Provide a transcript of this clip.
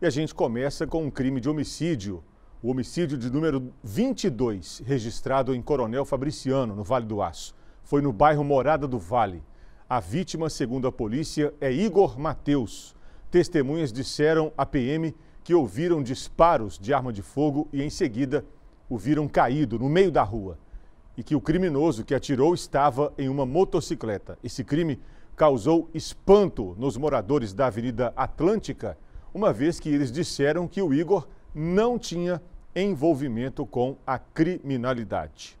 E a gente começa com um crime de homicídio. O homicídio de número 22, registrado em Coronel Fabriciano, no Vale do Aço. Foi no bairro Morada do Vale. A vítima, segundo a polícia, é Igor Mateus. Testemunhas disseram à PM que ouviram disparos de arma de fogo e, em seguida, o viram caído no meio da rua. E que o criminoso que atirou estava em uma motocicleta. Esse crime causou espanto nos moradores da Avenida Atlântica uma vez que eles disseram que o Igor não tinha envolvimento com a criminalidade.